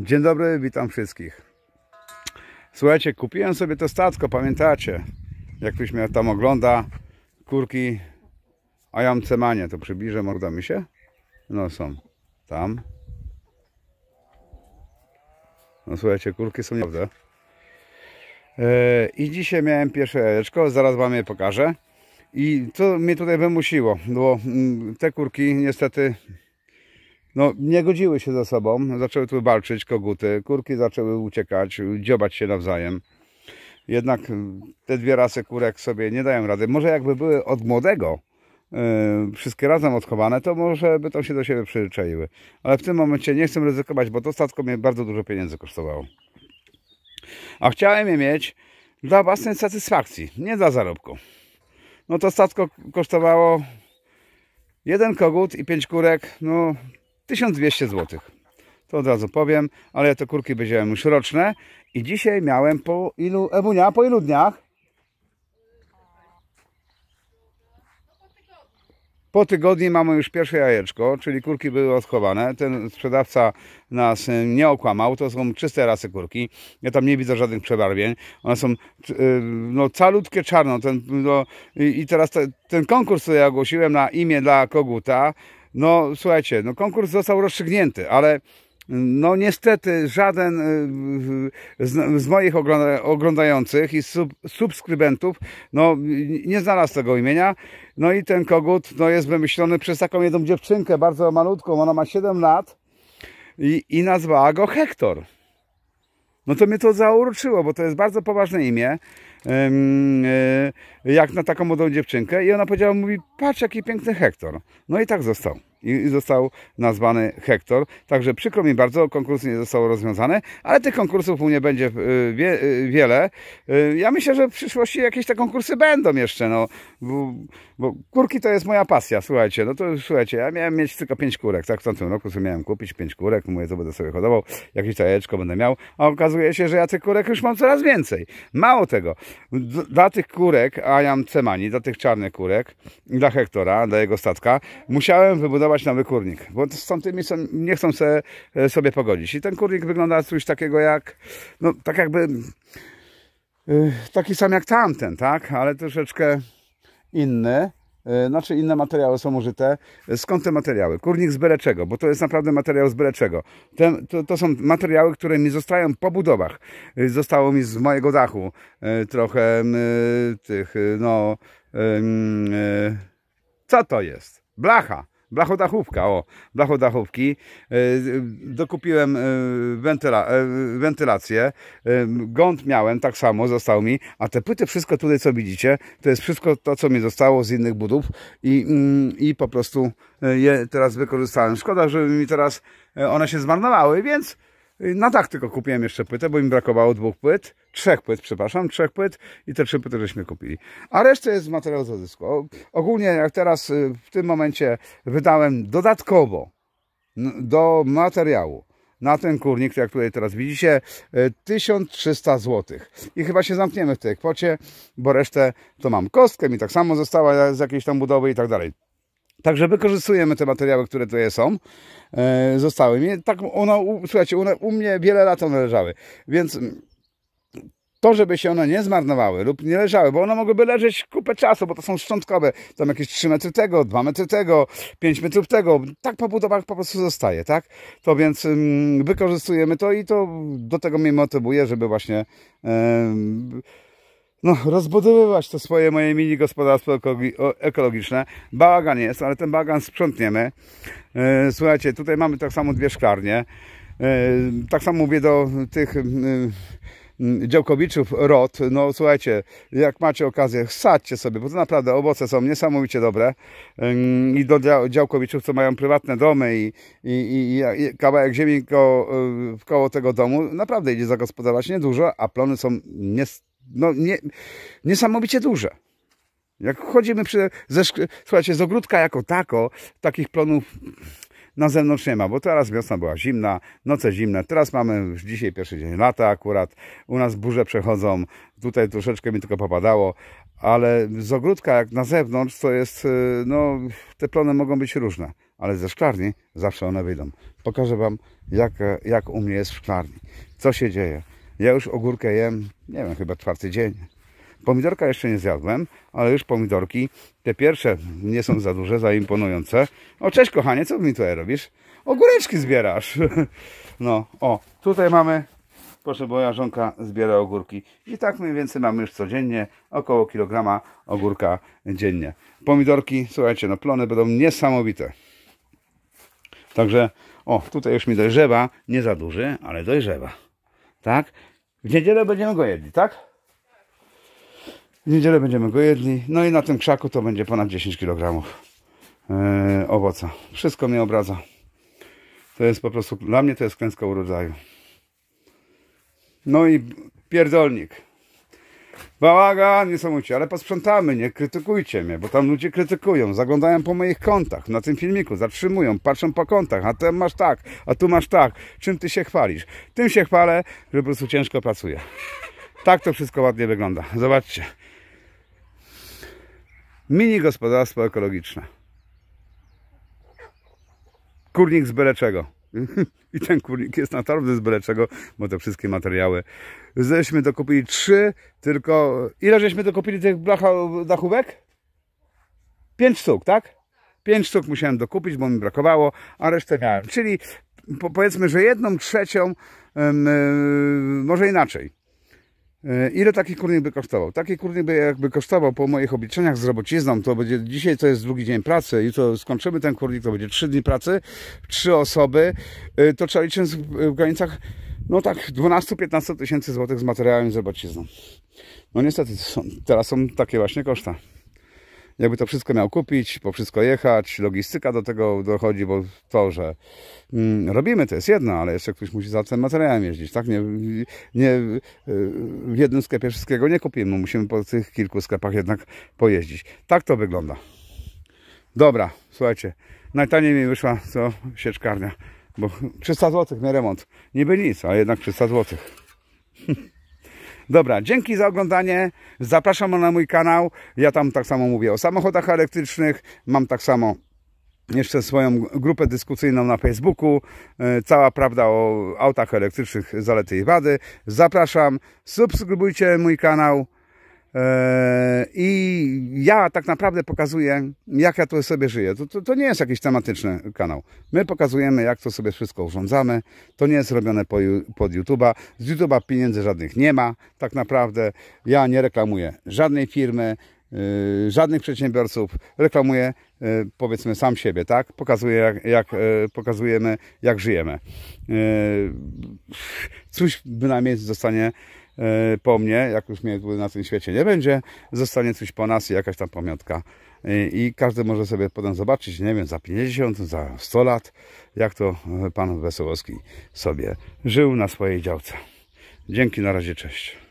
Dzień dobry, witam wszystkich. Słuchajcie, kupiłem sobie to stacko, pamiętacie? Jak ktoś mnie tam ogląda, kurki Ajam Cemanie, to przybliżę, morda mi się? No są, tam. No słuchajcie, kurki są naprawdę. Yy, I dzisiaj miałem pierwsze jajeczko, zaraz wam je pokażę. I co mnie tutaj wymusiło, bo mm, te kurki niestety no, nie godziły się ze sobą, zaczęły tu walczyć koguty, kurki zaczęły uciekać, dziobać się nawzajem. Jednak y, te dwie rasy kurek sobie nie dają rady. Może jakby były od młodego, Yy, wszystkie razem odchowane, to może by to się do siebie przyzwyczaiły. Ale w tym momencie nie chcę ryzykować, bo to statko mnie bardzo dużo pieniędzy kosztowało. A chciałem je mieć dla własnej satysfakcji, nie dla zarobku. No to statko kosztowało jeden kogut i pięć kurek, no 1200 zł. To od razu powiem, ale ja te kurki wziąłem już roczne i dzisiaj miałem po ilu, Ewunia, po ilu dniach? Po tygodniu mamy już pierwsze jajeczko, czyli kurki były odchowane. Ten sprzedawca nas y, nie okłamał. To są czyste rasy kurki. Ja tam nie widzę żadnych przebarwień. One są y, no, calutkie czarno. Ten, no, i, teraz te, ten konkurs, który ja ogłosiłem na imię dla koguta, no słuchajcie, no konkurs został rozstrzygnięty, ale no niestety żaden y, y, z, z moich ogląda, oglądających i sub, subskrybentów no, nie znalazł tego imienia. No i ten kogut no, jest wymyślony przez taką jedną dziewczynkę, bardzo malutką, ona ma 7 lat i, i nazwała go Hektor. No to mnie to zauroczyło, bo to jest bardzo poważne imię. E, jak na taką młodą dziewczynkę i ona powiedziała, mówi, patrz jaki piękny Hektor. No i tak został i został nazwany Hektor. Także przykro mi bardzo, konkursy nie zostały rozwiązane, ale tych konkursów u mnie będzie y, wie, y, wiele. Y, ja myślę, że w przyszłości jakieś te konkursy będą jeszcze, no, bo, bo, kurki to jest moja pasja, słuchajcie, no to słuchajcie, ja miałem mieć tylko pięć kurek, tak, w tamtym roku sobie miałem kupić pięć kurek, mówię, to będę sobie hodował, jakieś tajeczko będę miał, a okazuje się, że ja tych kurek już mam coraz więcej. Mało tego, dla tych kurek, a ja mam cemani, dla tych czarnych kurek, dla Hektora, dla jego statka, musiałem wybudować wybudować nowy kurnik, bo z tamtymi nie chcą se, e, sobie pogodzić. I ten kurnik wygląda coś takiego jak, no tak jakby e, taki sam jak tamten, tak? Ale troszeczkę inny. E, znaczy inne materiały są użyte. Skąd te materiały? Kurnik z beleczego, bo to jest naprawdę materiał z beleczego. Ten, to, to, są materiały, które mi zostają po budowach. Zostało mi z mojego dachu trochę tych, no... Co to jest? Blacha. Blachodachówka, o, blachodachówki. E, dokupiłem e, wentyla, e, wentylację. Gąd miałem, tak samo został mi. A te płyty, wszystko tutaj, co widzicie, to jest wszystko to, co mi zostało z innych budów i, mm, i po prostu je teraz wykorzystałem. Szkoda, że mi teraz one się zmarnowały, więc Y, na tak tylko kupiłem jeszcze płytę, bo im brakowało dwóch płyt, trzech płyt, przepraszam, trzech płyt i te trzy płyty żeśmy kupili. A reszta jest materiał z odysku. Ogólnie jak teraz y, w tym momencie wydałem dodatkowo do materiału na ten kurnik, jak tutaj teraz widzicie, 1300 y, zł. I chyba się zamkniemy w tej kwocie, bo resztę to mam kostkę, mi tak samo została z jakiejś tam budowy i tak dalej. Także wykorzystujemy te materiały, które tutaj są. E, zostały mi. Tak ona, słuchajcie, u, u mnie wiele lat one leżały. Więc to, żeby się one nie zmarnowały lub nie leżały, bo one mogłyby leżeć kupę czasu, bo to są szczątkowe, tam jakieś 3 metry tego, 2 metry tego, 5 metrów tego, tak po budowach po prostu zostaje, tak? To więc wykorzystujemy to i to do tego mnie motywuje, żeby właśnie no, rozbudowywać to swoje moje mini gospodarstwo ekologiczne. Bałagan jest, ale ten bałagan sprzątniemy. E, słuchajcie, tutaj mamy tak samo dwie szklarnie. E, tak samo mówię do tych działkowiczów rod, no słuchajcie, jak macie okazję, sadźcie sobie, bo to naprawdę owoce są niesamowicie dobre i do działkowiczów, co mają prywatne domy i, i, i kawałek ziemi koło, e, koło tego domu, naprawdę idzie zagospodarować niedużo, a plony są niestety no nie, niesamowicie duże. Jak chodzimy przy, ze, słuchajcie, z ogródka jako tako, takich plonów na zewnątrz nie ma, bo teraz wiosna była zimna, noce zimne, teraz mamy już dzisiaj pierwszy dzień lata akurat, u nas burze przechodzą, tutaj troszeczkę mi tylko popadało, ale z ogródka jak na zewnątrz to jest, y, no te plony mogą być różne, ale ze szklarni zawsze one wyjdą. Pokażę Wam jak, jak u mnie jest w szklarni, co się dzieje. Ja już ogórkę jem, nie wiem, chyba czwarty dzień. Pomidorka jeszcze nie zjadłem, ale już pomidorki, te pierwsze nie są za duże, za imponujące. O, cześć kochanie, co mi tutaj robisz? Ogóreczki zbierasz. No, o, tutaj mamy, proszę, moja żonka zbiera ogórki. I tak mniej więcej mamy już codziennie około kilograma ogórka dziennie. Pomidorki, słuchajcie, no plony będą niesamowite. Także, o, tutaj już mi dojrzewa, nie za duży, ale dojrzewa tak? W niedzielę będziemy go jedli, tak? W niedzielę będziemy go jedli. No i na tym krzaku to będzie ponad 10 kg yy, owoca. Wszystko mnie obraza. To jest po prostu, dla mnie to jest klęska urodzaju. No i pierdolnik. Bałagan, niesamowicie, ale posprzątamy, nie krytykujcie mnie, bo tam ludzie krytykują, zaglądają po moich kontach, na tym filmiku, zatrzymują, patrzą po kontach, a tam masz tak, a tu masz tak, czym ty się chwalisz? Tym się chwalę, że po prostu ciężko pracuję. Tak to wszystko ładnie wygląda, zobaczcie. Mini gospodarstwo ekologiczne. Kurnik z byle czego. I ten kurnik jest naprawdę z byle czego, bo te wszystkie materiały. Żeśmy dokupili trzy, tylko... Ile żeśmy dokupili tych blacha, dachówek? Pięć sztuk, tak? Pięć sztuk musiałem dokupić, bo mi brakowało, a resztę miałem. Czyli po, powiedzmy, że jedną trzecią, e, może inaczej. E, ile taki kurnik by kosztował? Taki kurnik by jakby kosztował po moich obliczeniach z robocizną, to będzie dzisiaj to jest drugi dzień pracy, i to skończymy ten kurnik, to będzie trzy dni pracy, trzy osoby, e, to trzeba liczyć w granicach no tak 12-15 tysięcy złotych z materiałem z robocizną. No niestety, są, teraz są takie właśnie koszta jakby to wszystko miał kupić, po wszystko jechać, logistyka do tego dochodzi, bo to, że mm, robimy, to jest jedno, ale jeszcze ktoś musi za tym materiałem jeździć, tak? Nie, nie, y, w jednym sklepie wszystkiego nie kupimy, musimy po tych kilku sklepach jednak pojeździć. Tak to wygląda. Dobra, słuchajcie, najtaniej mi wyszła co sieczkarnia, bo 300 zł nie remont. Niby nic, a jednak 300 zł. Dobra, dzięki za oglądanie. Zapraszam na mój kanał. Ja tam tak samo mówię o samochodach elektrycznych. Mam tak samo jeszcze swoją grupę dyskusyjną na Facebooku. E, cała prawda o autach elektrycznych, zalety i wady. Zapraszam. Subskrybujcie mój kanał. E, I ja tak naprawdę pokazuję, jak ja to sobie żyję. To, to, to, nie jest jakiś tematyczny kanał. My pokazujemy, jak to sobie wszystko urządzamy. To nie jest robione po, pod YouTube'a. Z YouTube'a pieniędzy żadnych nie ma. Tak naprawdę ja nie reklamuję żadnej firmy, y, żadnych przedsiębiorców. Reklamuję y, powiedzmy sam siebie, tak? Pokazuję, jak, jak y, pokazujemy, jak żyjemy. Coś bynajmniej zostanie E, po mnie, jak już mnie na tym świecie nie będzie, zostanie coś po nas i jakaś tam pamiątka. I każdy może sobie potem zobaczyć, nie wiem, za 50, za 100 lat, jak to e, pan Wesołowski sobie żył na swojej działce. Dzięki, na razie, cześć.